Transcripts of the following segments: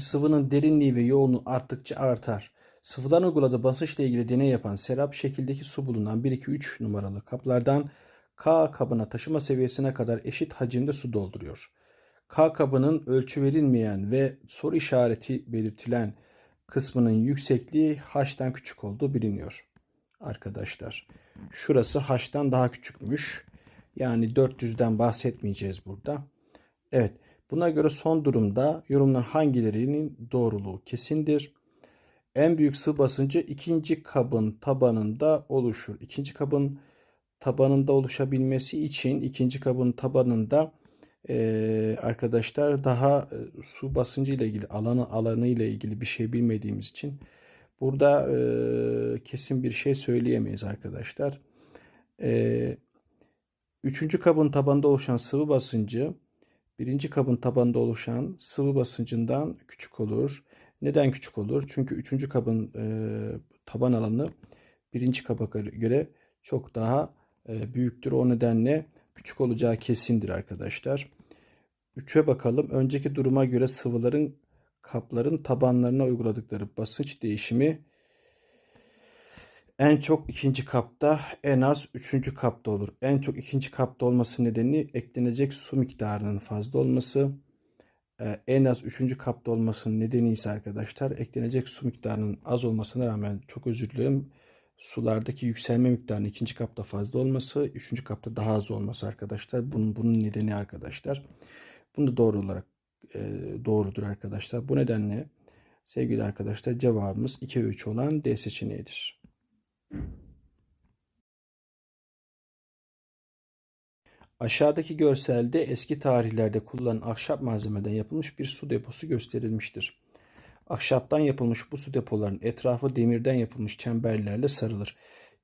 sıvının derinliği ve yoğunluğu arttıkça artar. Sıvıdan uyguladığı basınçla ilgili deney yapan Serap şekildeki su bulunan 1-2-3 numaralı kaplardan K kabına taşıma seviyesine kadar eşit hacimde su dolduruyor. K kabının ölçü verilmeyen ve soru işareti belirtilen kısmının yüksekliği H'tan küçük olduğu biliniyor. Arkadaşlar şurası H'tan daha küçükmüş. Yani 400'den bahsetmeyeceğiz burada. Evet Buna göre son durumda yorumların hangilerinin doğruluğu kesindir. En büyük sıvı basıncı ikinci kabın tabanında oluşur. İkinci kabın tabanında oluşabilmesi için ikinci kabın tabanında e, arkadaşlar daha e, su basıncı ile ilgili alanı alanı ile ilgili bir şey bilmediğimiz için burada e, kesin bir şey söyleyemeyiz arkadaşlar. E, üçüncü kabın tabanında oluşan sıvı basıncı birinci kabın tabanında oluşan sıvı basıncından küçük olur. Neden küçük olur? Çünkü üçüncü kabın e, taban alanı birinci kaba göre çok daha e, büyüktür. O nedenle küçük olacağı kesindir arkadaşlar. Üçe bakalım. Önceki duruma göre sıvıların kapların tabanlarına uyguladıkları basınç değişimi en çok ikinci kapta en az üçüncü kapta olur. En çok ikinci kapta olması nedeni eklenecek su miktarının fazla olması. Ee, en az üçüncü kapta olmasının nedeni ise arkadaşlar eklenecek su miktarının az olmasına rağmen çok özür dilerim. Sulardaki yükselme miktarının ikinci kapta fazla olması, üçüncü kapta daha az olması arkadaşlar. Bunun, bunun nedeni arkadaşlar. Bunu doğru olarak e, doğrudur arkadaşlar. Bu nedenle sevgili arkadaşlar cevabımız 2 ve 3 olan D seçeneğidir. Aşağıdaki görselde eski tarihlerde kullanılan ahşap malzemeden yapılmış bir su deposu gösterilmiştir. Ahşaptan yapılmış bu su depoların etrafı demirden yapılmış çemberlerle sarılır.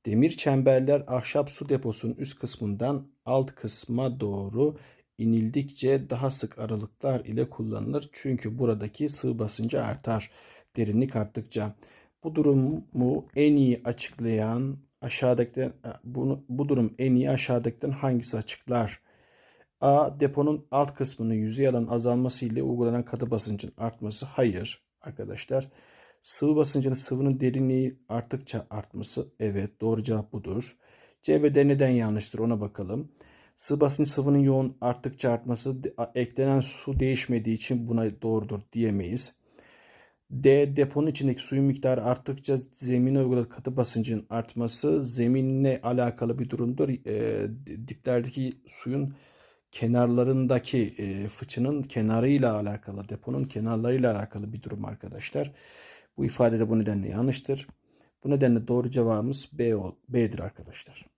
Demir çemberler ahşap su deposunun üst kısmından alt kısma doğru inildikçe daha sık aralıklar ile kullanılır. Çünkü buradaki sığ basıncı artar derinlik arttıkça. Bu durumu en iyi açıklayan aşağıdaki e, bunu bu durum en iyi aşağıdakilerin hangisi açıklar? A. Deponun alt kısmının yüzey alan azalması ile uygulanan katı basıncın artması. Hayır arkadaşlar. Sıvı basıncının sıvının derinliği arttıkça artması. Evet doğru cevap budur. C ve D neden yanlıştır ona bakalım. Sıvı basınç sıvının yoğun arttıkça artması eklenen su değişmediği için buna doğrudur diyemeyiz. D. Deponun içindeki suyun miktarı arttıkça zemine uyguladığı katı basıncın artması zeminle alakalı bir durumdur. E, diplerdeki suyun kenarlarındaki e, fıçının kenarıyla alakalı, deponun kenarlarıyla alakalı bir durum arkadaşlar. Bu ifade de bu nedenle yanlıştır. Bu nedenle doğru cevabımız B, B'dir arkadaşlar.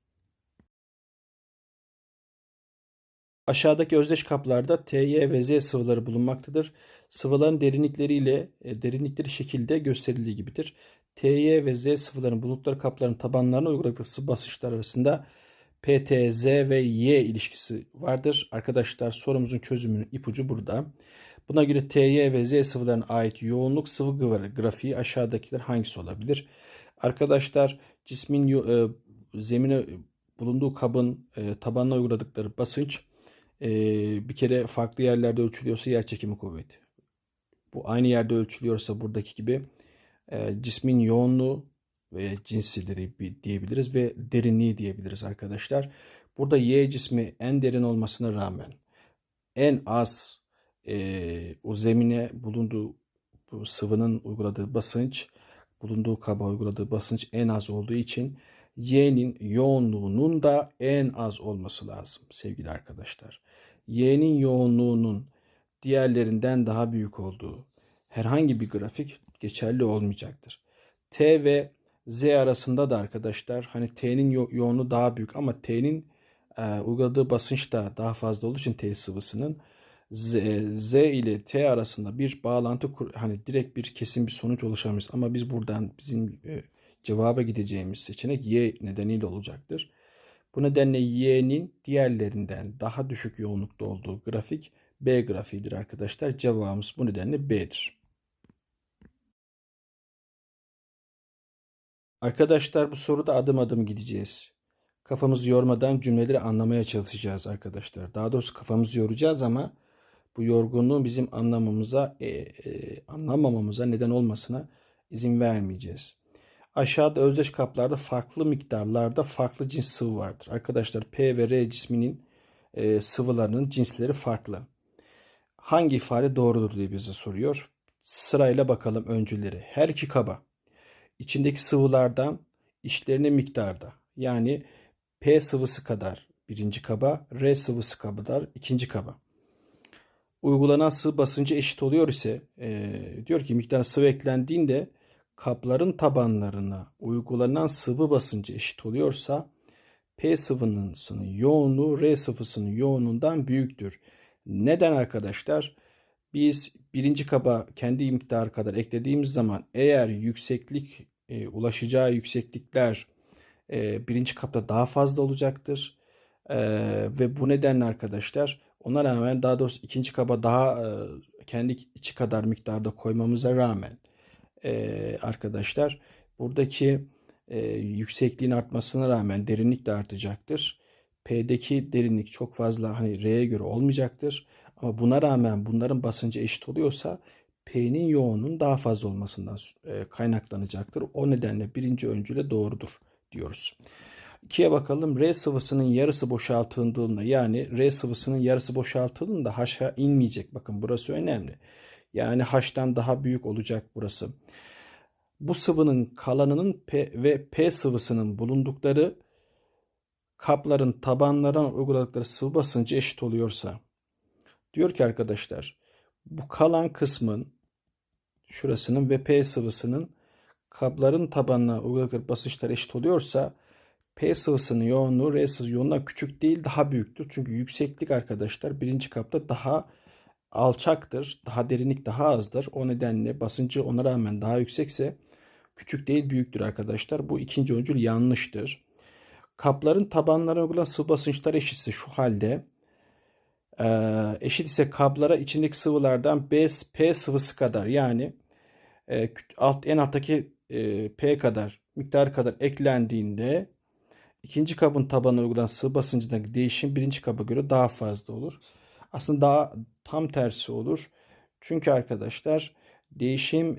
Aşağıdaki özdeş kaplarda TY ve Z sıvıları bulunmaktadır. Sıvıların derinlikleriyle e, derinlikleri şekilde gösterildiği gibidir. TY ve Z sıvıların bulundukları kapların tabanlarına uyguladıkları sıvı basınçlar arasında PTZ ve Y ilişkisi vardır. Arkadaşlar sorumuzun çözümünün ipucu burada. Buna göre TY ve Z sıvılarına ait yoğunluk sıvı grafiği aşağıdakiler hangisi olabilir? Arkadaşlar cismin e, zemine bulunduğu kabın e, tabanına uyguladıkları basınç e, bir kere farklı yerlerde ölçülüyorsa yer çekimi kuvveti. Bu aynı yerde ölçülüyorsa buradaki gibi e, cismin yoğunluğu ve cinsileri diyebiliriz ve derinliği diyebiliriz arkadaşlar. Burada Y cismi en derin olmasına rağmen en az e, o zemine bulunduğu bu sıvının uyguladığı basınç bulunduğu kaba uyguladığı basınç en az olduğu için Y'nin yoğunluğunun da en az olması lazım sevgili arkadaşlar y'nin yoğunluğunun diğerlerinden daha büyük olduğu herhangi bir grafik geçerli olmayacaktır. T ve Z arasında da arkadaşlar hani T'nin yo- yoğunluğu daha büyük ama T'nin e, uyguladığı basınç da daha fazla olduğu için T sıvısının Z, Z ile T arasında bir bağlantı kur, hani direkt bir kesin bir sonuç oluşamayız ama biz buradan bizim e, cevaba gideceğimiz seçenek Y nedeniyle olacaktır. Bu nedenle Y'nin diğerlerinden daha düşük yoğunlukta olduğu grafik B grafiğidir arkadaşlar. Cevabımız bu nedenle B'dir. Arkadaşlar bu soruda adım adım gideceğiz. Kafamızı yormadan cümleleri anlamaya çalışacağız arkadaşlar. Daha doğrusu kafamızı yoracağız ama bu yorgunluğun bizim anlamamıza, e, e, anlamamamıza neden olmasına izin vermeyeceğiz. Aşağıda özdeş kaplarda farklı miktarlarda farklı cins sıvı vardır. Arkadaşlar P ve R cisminin e, sıvılarının cinsleri farklı. Hangi ifade doğrudur diye bize soruyor. Sırayla bakalım öncüleri. Her iki kaba içindeki sıvılardan işlerine miktarda yani P sıvısı kadar birinci kaba, R sıvısı kadar ikinci kaba uygulanan sıvı basıncı eşit oluyor ise e, diyor ki miktar sıvı eklendiğinde kapların tabanlarına uygulanan sıvı basıncı eşit oluyorsa P sıvısının yoğunluğu R sıvısının yoğunluğundan büyüktür. Neden arkadaşlar? Biz birinci kaba kendi miktarı kadar eklediğimiz zaman eğer yükseklik e, ulaşacağı yükseklikler e, birinci kapta daha fazla olacaktır. E, ve bu nedenle arkadaşlar ona rağmen daha doğrusu ikinci kaba daha e, kendi içi kadar miktarda koymamıza rağmen e, arkadaşlar buradaki e, yüksekliğin artmasına rağmen derinlik de artacaktır. P'deki derinlik çok fazla hani R'ye göre olmayacaktır. Ama buna rağmen bunların basıncı eşit oluyorsa P'nin yoğunun daha fazla olmasından e, kaynaklanacaktır. O nedenle birinci öncüle doğrudur diyoruz. İkiye bakalım. R sıvısının yarısı boşaltıldığında yani R sıvısının yarısı boşaltıldığında haşa inmeyecek. Bakın burası önemli. Yani H'dan daha büyük olacak burası. Bu sıvının kalanının P ve P sıvısının bulundukları kapların tabanlarına uyguladıkları sıvı basıncı eşit oluyorsa diyor ki arkadaşlar bu kalan kısmın şurasının ve P sıvısının kapların tabanına uyguladıkları basınçlar eşit oluyorsa P sıvısının yoğunluğu R sıvı yoğunluğuna küçük değil daha büyüktür. Çünkü yükseklik arkadaşlar birinci kapta daha büyük alçaktır, daha derinlik daha azdır. O nedenle basıncı ona rağmen daha yüksekse küçük değil büyüktür arkadaşlar. Bu ikinci öncül yanlıştır. Kapların tabanlarına uygulan sıvı basınçlar eşitse şu halde e, eşit ise kaplara içindeki sıvılardan B, P sıvısı kadar yani e, alt, en alttaki e, P kadar miktar kadar eklendiğinde ikinci kabın tabanına uygulan sıvı basıncındaki değişim birinci kaba göre daha fazla olur. Aslında daha tam tersi olur. Çünkü arkadaşlar değişim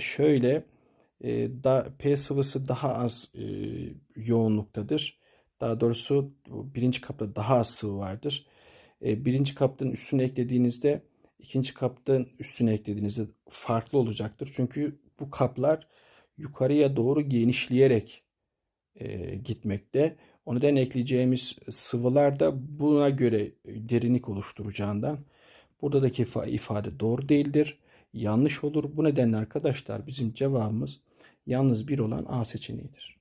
şöyle da, P sıvısı daha az e, yoğunluktadır. Daha doğrusu birinci kapta daha az sıvı vardır. birinci kaptan üstüne eklediğinizde ikinci kaptan üstüne eklediğinizde farklı olacaktır. Çünkü bu kaplar yukarıya doğru genişleyerek e, gitmekte. O neden ekleyeceğimiz sıvılar da buna göre derinlik oluşturacağından buradaki ifade doğru değildir. Yanlış olur. Bu nedenle arkadaşlar bizim cevabımız yalnız bir olan A seçeneğidir.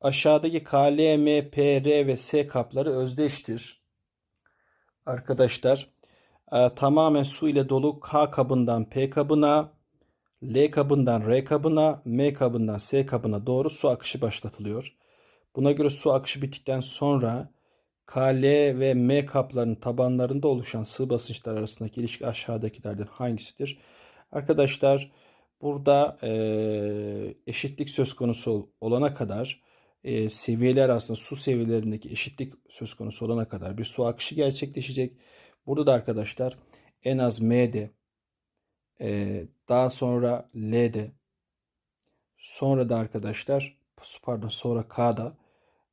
Aşağıdaki K, L, M, P, R ve S kapları özdeştir. Arkadaşlar e, tamamen su ile dolu K kabından P kabına, L kabından R kabına, M kabından S kabına doğru su akışı başlatılıyor. Buna göre su akışı bittikten sonra KL ve M kaplarının tabanlarında oluşan sığ basınçlar arasındaki ilişki aşağıdakilerden hangisidir? Arkadaşlar burada e, eşitlik söz konusu olana kadar e, seviyeler arasında su seviyelerindeki eşitlik söz konusu olana kadar bir su akışı gerçekleşecek. Burada da arkadaşlar en az M'de ee, daha sonra L'de sonra da arkadaşlar pardon sonra K'da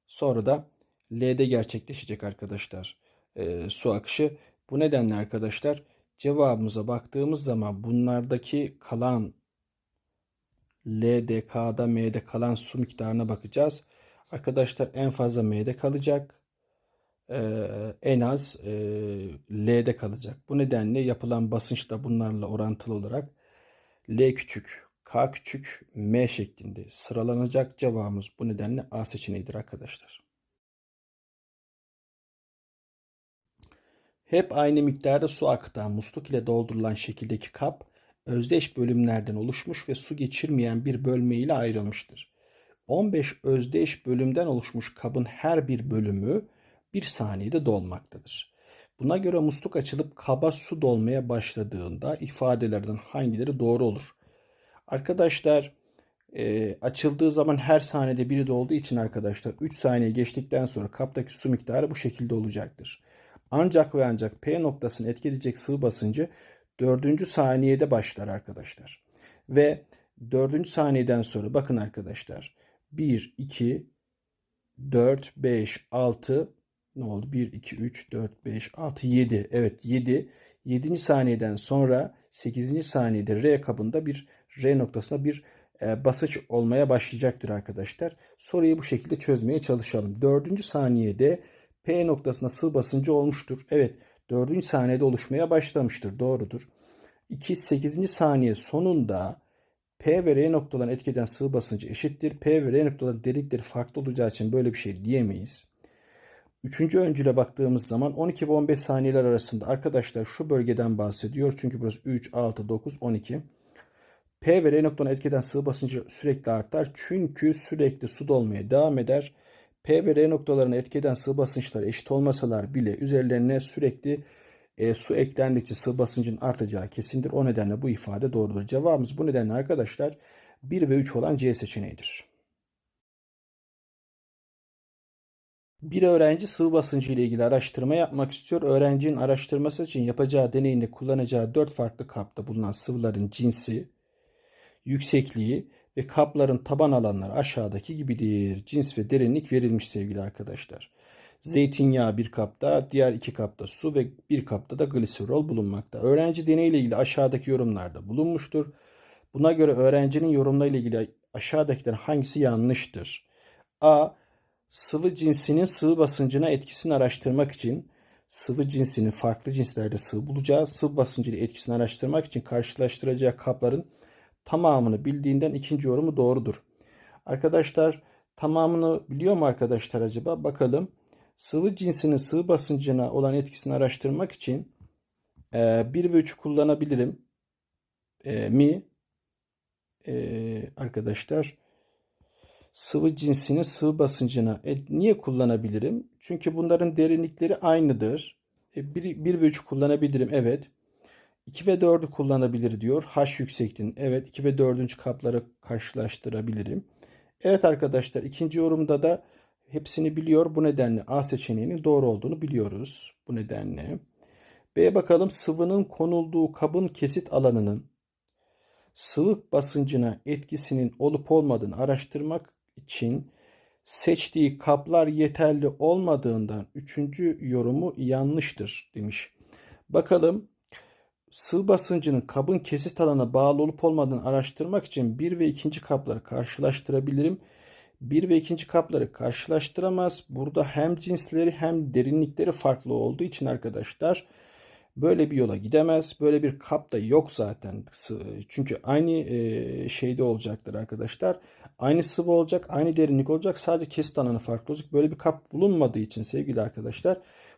sonra da L'de gerçekleşecek arkadaşlar e, su akışı. Bu nedenle arkadaşlar cevabımıza baktığımız zaman bunlardaki kalan L'de K'da M'de kalan su miktarına bakacağız. Arkadaşlar en fazla M'de kalacak en az L'de kalacak. Bu nedenle yapılan basınç da bunlarla orantılı olarak L küçük, K küçük, M şeklinde sıralanacak cevabımız bu nedenle A seçeneğidir arkadaşlar. Hep aynı miktarda su akıtan musluk ile doldurulan şekildeki kap özdeş bölümlerden oluşmuş ve su geçirmeyen bir bölme ile ayrılmıştır. 15 özdeş bölümden oluşmuş kabın her bir bölümü bir saniyede dolmaktadır. Buna göre musluk açılıp kaba su dolmaya başladığında ifadelerden hangileri doğru olur? Arkadaşlar e, açıldığı zaman her saniyede biri dolduğu için arkadaşlar 3 saniye geçtikten sonra kaptaki su miktarı bu şekilde olacaktır. Ancak ve ancak P noktasını etkileyecek sıvı basıncı 4. saniyede başlar arkadaşlar. Ve 4. saniyeden sonra bakın arkadaşlar 1, 2, 4, 5, 6, ne oldu? 1, 2, 3, 4, 5, 6, 7. Evet 7. 7. saniyeden sonra 8. saniyede R kabında bir R noktasına bir e, basınç olmaya başlayacaktır arkadaşlar. Soruyu bu şekilde çözmeye çalışalım. 4. saniyede P noktasına sıvı basıncı olmuştur. Evet 4. saniyede oluşmaya başlamıştır. Doğrudur. 2. 8. saniye sonunda P ve R noktalarına etki sıvı basıncı eşittir. P ve R noktalarının derinlikleri farklı olacağı için böyle bir şey diyemeyiz. Üçüncü öncüle baktığımız zaman 12 ve 15 saniyeler arasında arkadaşlar şu bölgeden bahsediyor. Çünkü burası 3, 6, 9, 12. P ve R noktanın etkeden sıvı basıncı sürekli artar. Çünkü sürekli su dolmaya devam eder. P ve R noktalarına etkeden sıvı basınçları eşit olmasalar bile üzerlerine sürekli e, su eklendikçe sıvı basıncın artacağı kesindir. O nedenle bu ifade doğrudur. Cevabımız bu nedenle arkadaşlar 1 ve 3 olan C seçeneğidir. Bir öğrenci sıvı basıncı ile ilgili araştırma yapmak istiyor. Öğrencinin araştırması için yapacağı deneyinde kullanacağı dört farklı kapta bulunan sıvıların cinsi, yüksekliği ve kapların taban alanları aşağıdaki gibidir. Cins ve derinlik verilmiş sevgili arkadaşlar. Zeytinyağı bir kapta, diğer iki kapta su ve bir kapta da gliserol bulunmakta. Öğrenci deneyle ilgili aşağıdaki yorumlarda bulunmuştur. Buna göre öğrencinin yorumla ilgili aşağıdakiler hangisi yanlıştır? A sıvı cinsinin sıvı basıncına etkisini araştırmak için sıvı cinsinin farklı cinslerde sıvı bulacağı, sıvı basıncı ile etkisini araştırmak için karşılaştıracağı kapların tamamını bildiğinden ikinci yorumu doğrudur. Arkadaşlar tamamını biliyor mu arkadaşlar acaba? Bakalım. Sıvı cinsinin sıvı basıncına olan etkisini araştırmak için e, 1 ve 3'ü kullanabilirim. E, mi? E, arkadaşlar sıvı cinsini sıvı basıncına e, niye kullanabilirim? Çünkü bunların derinlikleri aynıdır. E, bir 1 ve 3 kullanabilirim. Evet. 2 ve 4'ü kullanabilir diyor. H yüksekliğin. Evet 2 ve 4. kapları karşılaştırabilirim. Evet arkadaşlar ikinci yorumda da hepsini biliyor. Bu nedenle A seçeneğinin doğru olduğunu biliyoruz. Bu nedenle. B'ye bakalım sıvının konulduğu kabın kesit alanının sıvı basıncına etkisinin olup olmadığını araştırmak için seçtiği kaplar yeterli olmadığından üçüncü yorumu yanlıştır demiş. Bakalım sıvı basıncının kabın kesit alana bağlı olup olmadığını araştırmak için bir ve ikinci kapları karşılaştırabilirim. Bir ve ikinci kapları karşılaştıramaz. Burada hem cinsleri hem derinlikleri farklı olduğu için arkadaşlar Böyle bir yola gidemez. Böyle bir kap da yok zaten. Çünkü aynı e, şeyde olacaktır arkadaşlar. Aynı sıvı olacak, aynı derinlik olacak. Sadece kesit alanı farklı olacak. Böyle bir kap bulunmadığı için sevgili arkadaşlar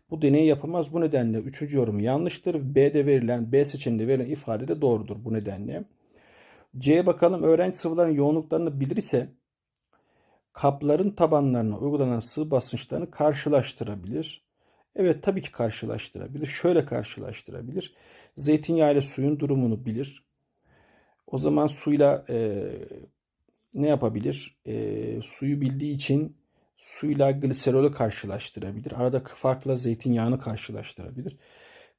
bu deney yapamaz. Bu nedenle 3. yorum yanlıştır. B'de verilen, B seçeneğinde verilen ifade de doğrudur bu nedenle. C'ye bakalım. Öğrenci sıvıların yoğunluklarını bilirse kapların tabanlarına uygulanan sıvı basınçlarını karşılaştırabilir. Evet tabii ki karşılaştırabilir. Şöyle karşılaştırabilir. Zeytinyağı ile suyun durumunu bilir. O zaman suyla e, ne yapabilir? E, suyu bildiği için suyla gliserolü karşılaştırabilir. Arada farkla zeytinyağını karşılaştırabilir.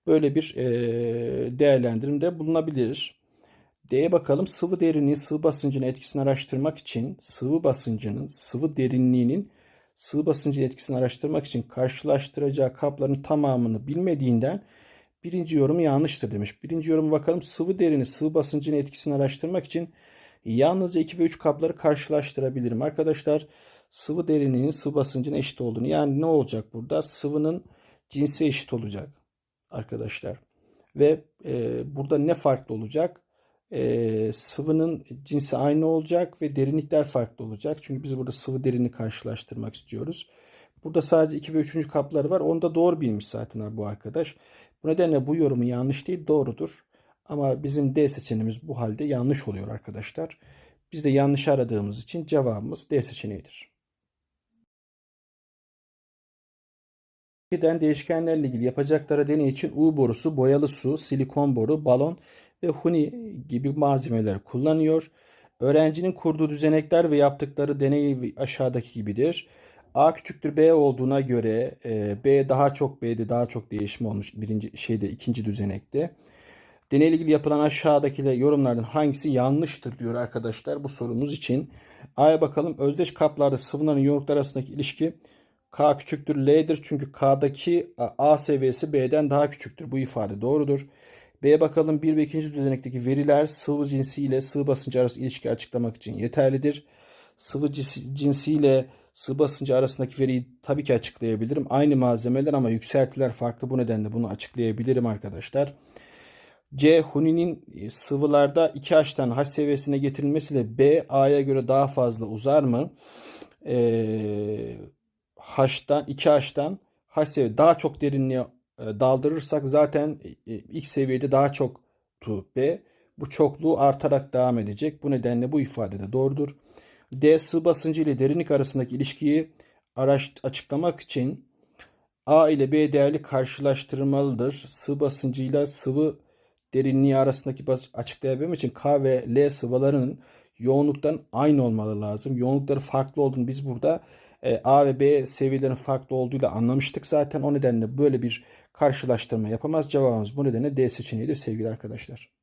Böyle bir e, değerlendirimde bulunabilir. D'ye bakalım. Sıvı derinliği sıvı basıncının etkisini araştırmak için sıvı basıncının sıvı derinliğinin sığ basıncı etkisini araştırmak için karşılaştıracağı kapların tamamını bilmediğinden birinci yorum yanlıştır demiş. Birinci yorum bakalım sıvı derini sıvı basıncın etkisini araştırmak için yalnızca 2 ve 3 kapları karşılaştırabilirim. Arkadaşlar sıvı derinliğinin sıvı basıncına eşit olduğunu yani ne olacak burada? Sıvının cinsi eşit olacak arkadaşlar. Ve e, burada ne farklı olacak? e, sıvının cinsi aynı olacak ve derinlikler farklı olacak. Çünkü biz burada sıvı derini karşılaştırmak istiyoruz. Burada sadece 2 ve 3. kapları var. Onu da doğru bilmiş zaten bu arkadaş. Bu nedenle bu yorumu yanlış değil doğrudur. Ama bizim D seçeneğimiz bu halde yanlış oluyor arkadaşlar. Biz de yanlış aradığımız için cevabımız D seçeneğidir. 2'den değişkenlerle ilgili yapacakları deney için U borusu, boyalı su, silikon boru, balon ve huni gibi malzemeler kullanıyor. Öğrencinin kurduğu düzenekler ve yaptıkları deney aşağıdaki gibidir. A küçüktür B olduğuna göre e, B daha çok B'de daha çok değişim olmuş birinci şeyde ikinci düzenekte. Deneyle ilgili yapılan aşağıdaki yorumlardan hangisi yanlıştır diyor arkadaşlar bu sorumuz için. A'ya bakalım. Özdeş kaplarda sıvıların yoğunlukları arasındaki ilişki K küçüktür L'dir. Çünkü K'daki A seviyesi B'den daha küçüktür. Bu ifade doğrudur. B'ye bakalım. 1 ve 2. düzenekteki veriler sıvı cinsi ile sıvı basıncı arasındaki ilişki açıklamak için yeterlidir. Sıvı cinsi ile sıvı basıncı arasındaki veriyi tabii ki açıklayabilirim. Aynı malzemeler ama yükseltiler farklı. Bu nedenle bunu açıklayabilirim arkadaşlar. C. Huni'nin e, sıvılarda 2H'ten H seviyesine getirilmesiyle B. A'ya göre daha fazla uzar mı? Ee, H'tan 2H'tan H seviye daha çok derinliğe e, daldırırsak zaten e, ilk seviyede daha çok tu B. Bu çokluğu artarak devam edecek. Bu nedenle bu ifade de doğrudur. D sıvı basıncı ile derinlik arasındaki ilişkiyi araş, açıklamak için A ile B değerli karşılaştırmalıdır. Sıvı basıncıyla sıvı derinliği arasındaki bas açıklayabilmek için K ve L sıvılarının yoğunluktan aynı olmalı lazım. Yoğunlukları farklı olduğunu biz burada e, A ve B seviyelerin farklı olduğuyla anlamıştık zaten. O nedenle böyle bir karşılaştırma yapamaz. Cevabımız bu nedenle D seçeneğidir sevgili arkadaşlar.